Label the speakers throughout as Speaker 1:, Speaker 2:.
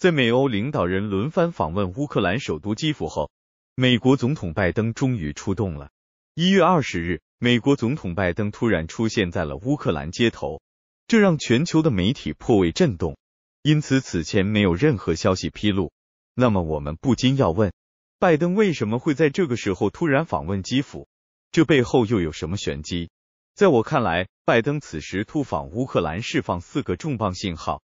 Speaker 1: 在美欧领导人轮番访问乌克兰首都基辅后，美国总统拜登终于出动了。一月二十日，美国总统拜登突然出现在了乌克兰街头，这让全球的媒体颇为震动。因此，此前没有任何消息披露。那么，我们不禁要问，拜登为什么会在这个时候突然访问基辅？这背后又有什么玄机？在我看来，拜登此时突访乌克兰，释放四个重磅信号。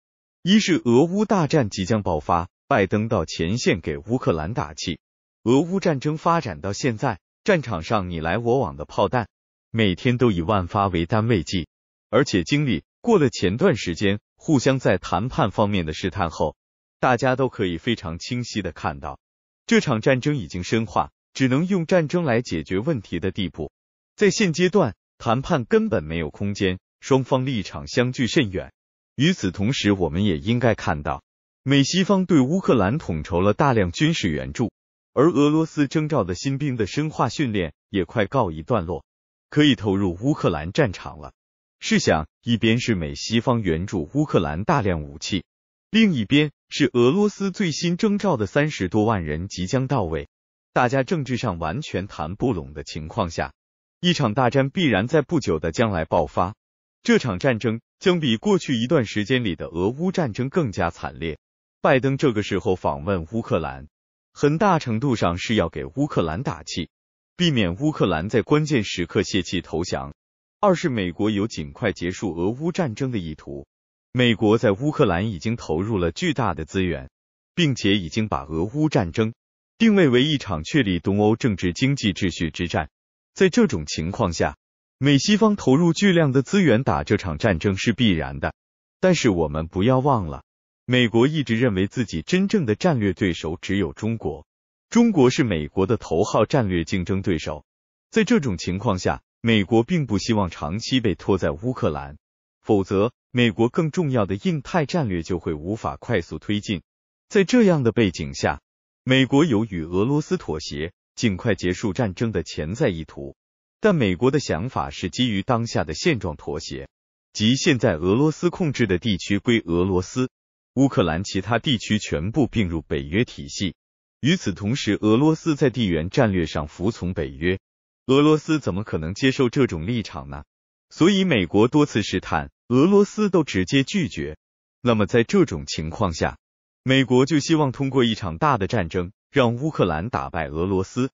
Speaker 1: 一是俄乌大战即将爆发，拜登到前线给乌克兰打气。俄乌战争发展到现在，战场上你来我往的炮弹，每天都以万发为单位计。而且经历过了前段时间互相在谈判方面的试探后，大家都可以非常清晰的看到，这场战争已经深化，只能用战争来解决问题的地步。在现阶段，谈判根本没有空间，双方立场相距甚远。与此同时，我们也应该看到，美西方对乌克兰统筹了大量军事援助，而俄罗斯征召的新兵的深化训练也快告一段落，可以投入乌克兰战场了。试想，一边是美西方援助乌克兰大量武器，另一边是俄罗斯最新征召的三十多万人即将到位，大家政治上完全谈不拢的情况下，一场大战必然在不久的将来爆发。这场战争。将比过去一段时间里的俄乌战争更加惨烈。拜登这个时候访问乌克兰，很大程度上是要给乌克兰打气，避免乌克兰在关键时刻泄气投降。二是美国有尽快结束俄乌战争的意图。美国在乌克兰已经投入了巨大的资源，并且已经把俄乌战争定位为一场确立东欧政治经济秩序之战。在这种情况下，美西方投入巨量的资源打这场战争是必然的，但是我们不要忘了，美国一直认为自己真正的战略对手只有中国，中国是美国的头号战略竞争对手。在这种情况下，美国并不希望长期被拖在乌克兰，否则美国更重要的印太战略就会无法快速推进。在这样的背景下，美国有与俄罗斯妥协、尽快结束战争的潜在意图。但美国的想法是基于当下的现状妥协，即现在俄罗斯控制的地区归俄罗斯，乌克兰其他地区全部并入北约体系。与此同时，俄罗斯在地缘战略上服从北约，俄罗斯怎么可能接受这种立场呢？所以，美国多次试探，俄罗斯都直接拒绝。那么，在这种情况下，美国就希望通过一场大的战争，让乌克兰打败俄罗斯。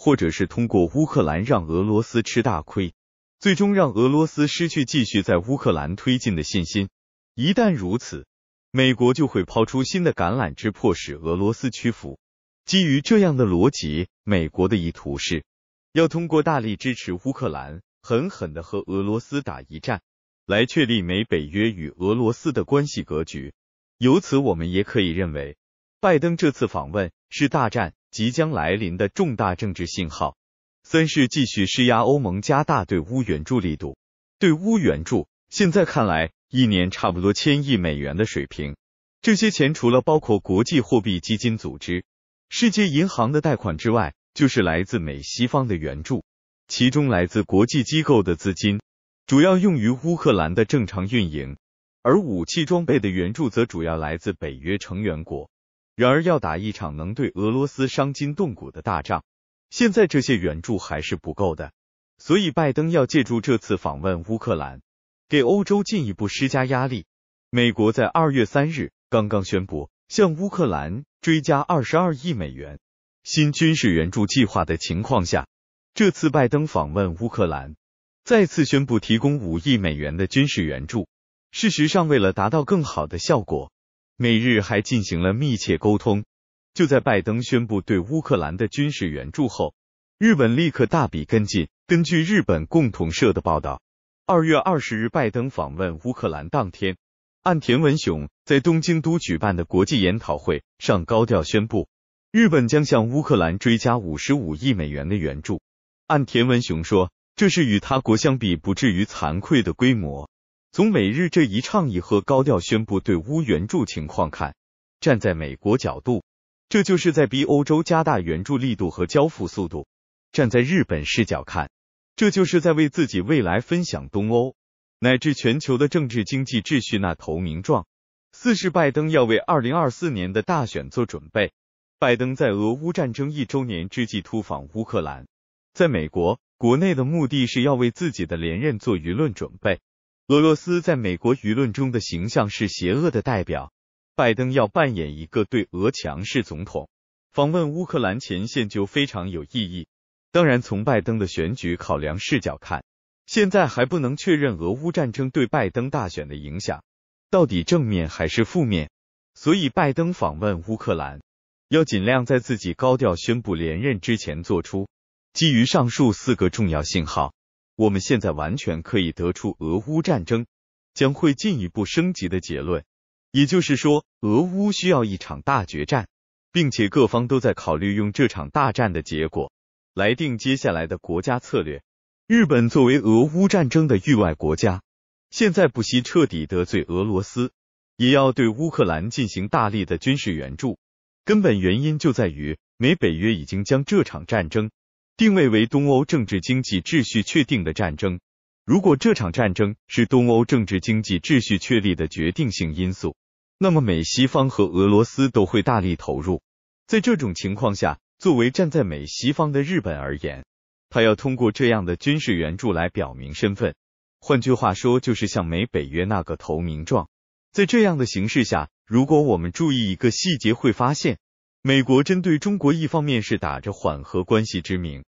Speaker 1: 或者是通过乌克兰让俄罗斯吃大亏，最终让俄罗斯失去继续在乌克兰推进的信心。一旦如此，美国就会抛出新的橄榄枝，迫使俄罗斯屈服。基于这样的逻辑，美国的意图是要通过大力支持乌克兰，狠狠的和俄罗斯打一战，来确立美北约与俄罗斯的关系格局。由此，我们也可以认为，拜登这次访问是大战。即将来临的重大政治信号。三是继续施压欧盟加大对乌援助力度。对乌援助现在看来，一年差不多千亿美元的水平。这些钱除了包括国际货币基金组织、世界银行的贷款之外，就是来自美西方的援助。其中来自国际机构的资金主要用于乌克兰的正常运营，而武器装备的援助则主要来自北约成员国。然而，要打一场能对俄罗斯伤筋动骨的大仗，现在这些援助还是不够的。所以，拜登要借助这次访问乌克兰，给欧洲进一步施加压力。美国在二月三日刚刚宣布向乌克兰追加二十二亿美元新军事援助计划的情况下，这次拜登访问乌克兰，再次宣布提供五亿美元的军事援助。事实上，为了达到更好的效果。美日还进行了密切沟通。就在拜登宣布对乌克兰的军事援助后，日本立刻大笔跟进。根据日本共同社的报道，二月二十日拜登访问乌克兰当天，岸田文雄在东京都举办的国际研讨会上高调宣布，日本将向乌克兰追加五十五亿美元的援助。岸田文雄说，这是与他国相比不至于惭愧的规模。从美日这一唱一和、高调宣布对乌援助情况看，站在美国角度，这就是在逼欧洲加大援助力度和交付速度；站在日本视角看，这就是在为自己未来分享东欧乃至全球的政治经济秩序那投名状。四是拜登要为二零二四年的大选做准备。拜登在俄乌战争一周年之际突访乌克兰，在美国国内的目的是要为自己的连任做舆论准备。俄罗斯在美国舆论中的形象是邪恶的代表，拜登要扮演一个对俄强势总统，访问乌克兰前线就非常有意义。当然，从拜登的选举考量视角看，现在还不能确认俄乌战争对拜登大选的影响到底正面还是负面，所以拜登访问乌克兰要尽量在自己高调宣布连任之前做出基于上述四个重要信号。我们现在完全可以得出俄乌战争将会进一步升级的结论，也就是说，俄乌需要一场大决战，并且各方都在考虑用这场大战的结果来定接下来的国家策略。日本作为俄乌战争的域外国家，现在不惜彻底得罪俄罗斯，也要对乌克兰进行大力的军事援助。根本原因就在于美北约已经将这场战争。定位为东欧政治经济秩序确定的战争。如果这场战争是东欧政治经济秩序确立的决定性因素，那么美西方和俄罗斯都会大力投入。在这种情况下，作为站在美西方的日本而言，他要通过这样的军事援助来表明身份。换句话说，就是向美北约那个投名状。在这样的形势下，如果我们注意一个细节，会发现美国针对中国，一方面是打着缓和关系之名。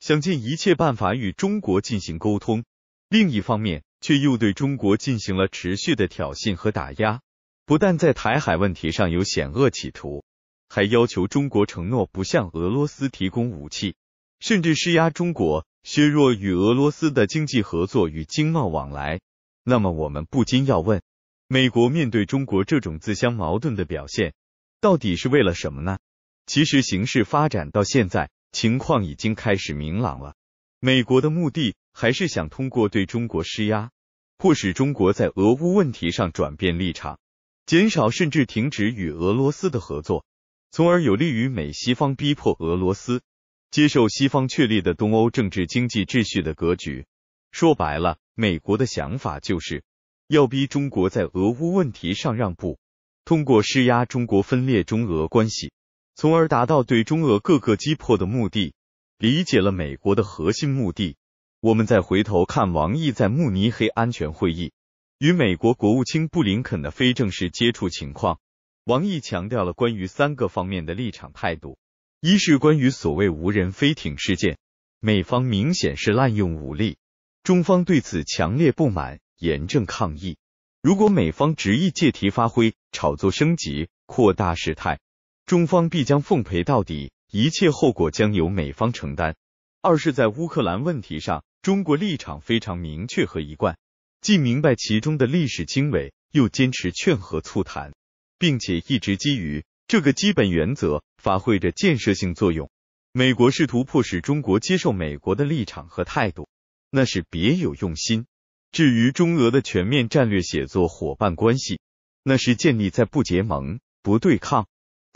Speaker 1: 想尽一切办法与中国进行沟通，另一方面却又对中国进行了持续的挑衅和打压，不但在台海问题上有险恶企图，还要求中国承诺不向俄罗斯提供武器，甚至施压中国削弱与俄罗斯的经济合作与经贸往来。那么，我们不禁要问，美国面对中国这种自相矛盾的表现，到底是为了什么呢？其实，形势发展到现在。情况已经开始明朗了。美国的目的还是想通过对中国施压，迫使中国在俄乌问题上转变立场，减少甚至停止与俄罗斯的合作，从而有利于美西方逼迫俄罗斯接受西方确立的东欧政治经济秩序的格局。说白了，美国的想法就是要逼中国在俄乌问题上让步，通过施压中国分裂中俄关系。从而达到对中俄各个击破的目的，理解了美国的核心目的。我们再回头看王毅在慕尼黑安全会议与美国国务卿布林肯的非正式接触情况，王毅强调了关于三个方面的立场态度：一是关于所谓无人飞艇事件，美方明显是滥用武力，中方对此强烈不满，严正抗议。如果美方执意借题发挥、炒作升级、扩大事态。中方必将奉陪到底，一切后果将由美方承担。二是，在乌克兰问题上，中国立场非常明确和一贯，既明白其中的历史经纬，又坚持劝和促谈，并且一直基于这个基本原则发挥着建设性作用。美国试图迫使中国接受美国的立场和态度，那是别有用心。至于中俄的全面战略协作伙伴关系，那是建立在不结盟、不对抗。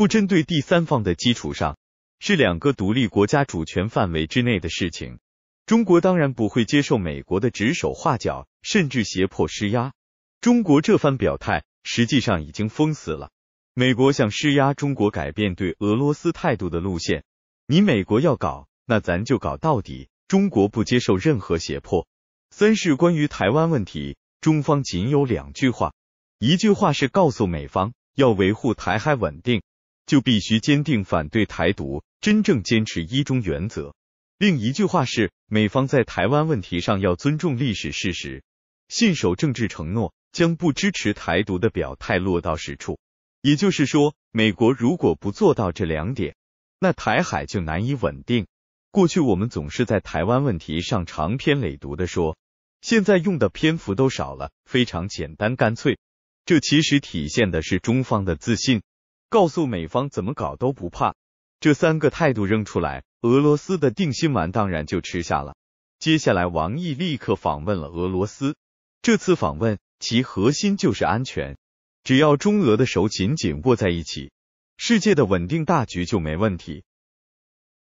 Speaker 1: 不针对第三方的基础上，是两个独立国家主权范围之内的事情。中国当然不会接受美国的指手画脚，甚至胁迫施压。中国这番表态实际上已经封死了美国想施压中国改变对俄罗斯态度的路线。你美国要搞，那咱就搞到底。中国不接受任何胁迫。三是关于台湾问题，中方仅有两句话：一句话是告诉美方要维护台海稳定。就必须坚定反对台独，真正坚持一中原则。另一句话是，美方在台湾问题上要尊重历史事实，信守政治承诺，将不支持台独的表态落到实处。也就是说，美国如果不做到这两点，那台海就难以稳定。过去我们总是在台湾问题上长篇累牍的说，现在用的篇幅都少了，非常简单干脆。这其实体现的是中方的自信。告诉美方怎么搞都不怕，这三个态度扔出来，俄罗斯的定心丸当然就吃下了。接下来，王毅立刻访问了俄罗斯。这次访问其核心就是安全，只要中俄的手紧紧握在一起，世界的稳定大局就没问题。